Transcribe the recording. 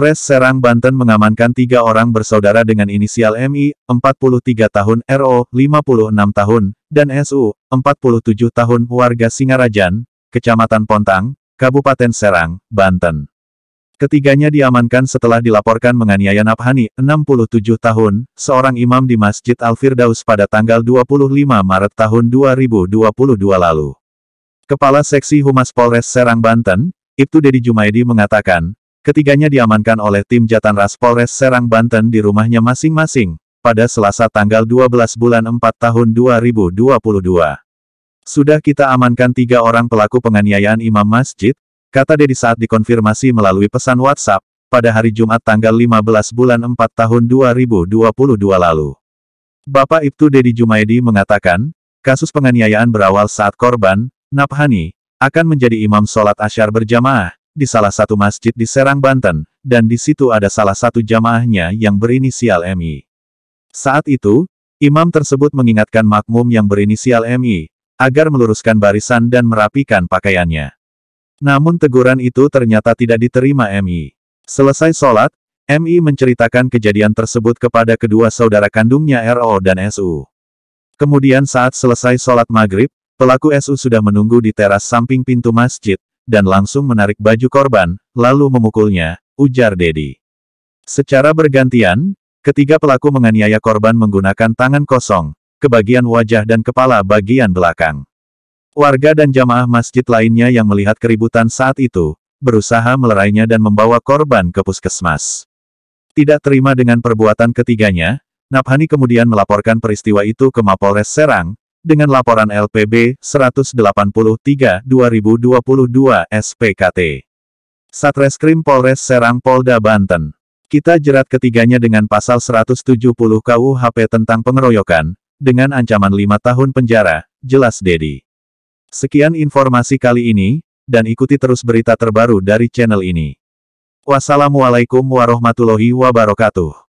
Polres Serang Banten mengamankan tiga orang bersaudara dengan inisial MI, 43 tahun, RO, 56 tahun, dan SU, 47 tahun, warga Singarajan, Kecamatan Pontang, Kabupaten Serang, Banten. Ketiganya diamankan setelah dilaporkan menganiaya Naphani, 67 tahun, seorang imam di Masjid Al-Firdaus pada tanggal 25 Maret tahun 2022 lalu. Kepala Seksi Humas Polres Serang Banten, Ibtu Dedi Jumaidi mengatakan, Ketiganya diamankan oleh tim jatan ras Polres Serang Banten di rumahnya masing-masing, pada Selasa tanggal 12 bulan 4 tahun 2022. Sudah kita amankan tiga orang pelaku penganiayaan imam masjid, kata Dedi saat dikonfirmasi melalui pesan WhatsApp, pada hari Jumat tanggal 15 bulan 4 tahun 2022 lalu. Bapak Ibtu Dedi Jumaidi mengatakan, kasus penganiayaan berawal saat korban, Naphani, akan menjadi imam sholat asyar berjamaah, di salah satu masjid di Serang, Banten, dan di situ ada salah satu jamaahnya yang berinisial MI. Saat itu, imam tersebut mengingatkan makmum yang berinisial MI, agar meluruskan barisan dan merapikan pakaiannya. Namun teguran itu ternyata tidak diterima MI. Selesai sholat, MI menceritakan kejadian tersebut kepada kedua saudara kandungnya RO dan SU. Kemudian saat selesai sholat maghrib, pelaku SU sudah menunggu di teras samping pintu masjid, dan langsung menarik baju korban, lalu memukulnya, ujar Dedi. Secara bergantian, ketiga pelaku menganiaya korban menggunakan tangan kosong, kebagian wajah dan kepala bagian belakang. Warga dan jamaah masjid lainnya yang melihat keributan saat itu, berusaha melerainya dan membawa korban ke puskesmas. Tidak terima dengan perbuatan ketiganya, Naphani kemudian melaporkan peristiwa itu ke Mapolres Serang, dengan laporan LPB 183 2022 SPKT. Satreskrim Polres Serang Polda Banten. Kita jerat ketiganya dengan pasal 170 KUHP tentang pengeroyokan, dengan ancaman 5 tahun penjara, jelas Dedi. Sekian informasi kali ini, dan ikuti terus berita terbaru dari channel ini. Wassalamualaikum warahmatullahi wabarakatuh.